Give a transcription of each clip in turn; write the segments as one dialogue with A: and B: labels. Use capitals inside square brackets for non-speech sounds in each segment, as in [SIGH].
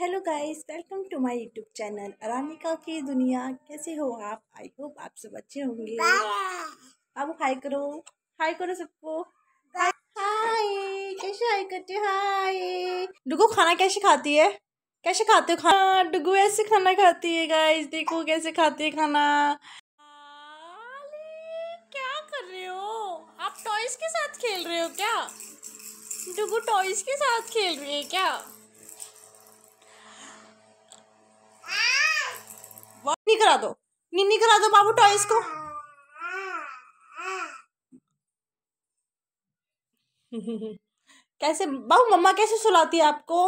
A: hello guys welcome to my YouTube channel अरानिका की दुनिया कैसे हो आप आई होप आप सब अच्छे होंगे अब हाय करो हाय करो सबको हाय कैसे हाय करते हाय डुगो खाना कैसे खाती है कैसे खाते हो खाना डुगो ऐसे खाना खाती है गाइस देखो कैसे खाती है खाना टॉयज के साथ खेल रहे हो क्या डुगू तो टॉयज के साथ खेल रही है क्या निन्नी करा दो निन्नी करा दो बाबू टॉयज को कैसे बाबू मम्मा कैसे सुलाती है आपको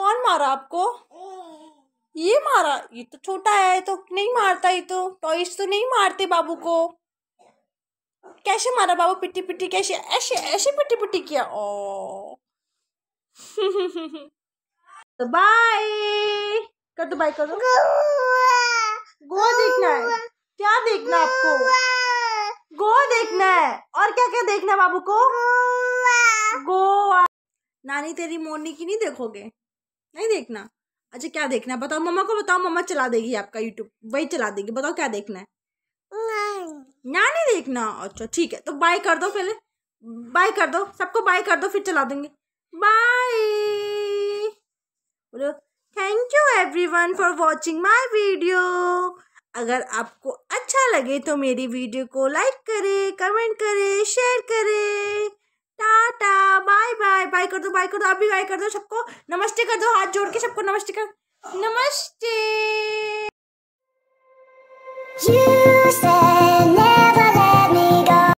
A: कौन मारा आपको ये मारा ये तो छोटा है तो नहीं मारता ये तो टॉयज तो नहीं मारते बाबू को कैसे मारा बाबू पिट्टी पिट्टी कैसे ऐसे ऐसे पिट्टी पिट्टी किया ओ [LAUGHS] तो बाय कर दो बाय कर दो गो देखना है क्या देखना आपको गो देखना है और क्या क्या देखना है बाबू को गोवा नानी तेरी मोरनी की नहीं देखोगे नहीं देखना अच्छा क्या देखना है बताओ मम्मा को बताओ मम्मा चला देगी आपका यूट्यूब वही चला देगी बताओ क्या देखना है ना नहीं देखना अच्छा ठीक है तो बाय कर दो पहले बाय कर दो सबको बाय कर दो फिर चला देंगे बाय बोलो thank you everyone for watching my video अगर आपको अच्छा लगे तो मेरी वीडियो को लाइक करें कमेंट करें शेयर करें टाटा बाय बाय बाय कर दो बाय कर दो आप भी बाय कर दो सबको नमस्ते कर दो हाथ जोड़ के सबको नमस्ते कर नमस्ते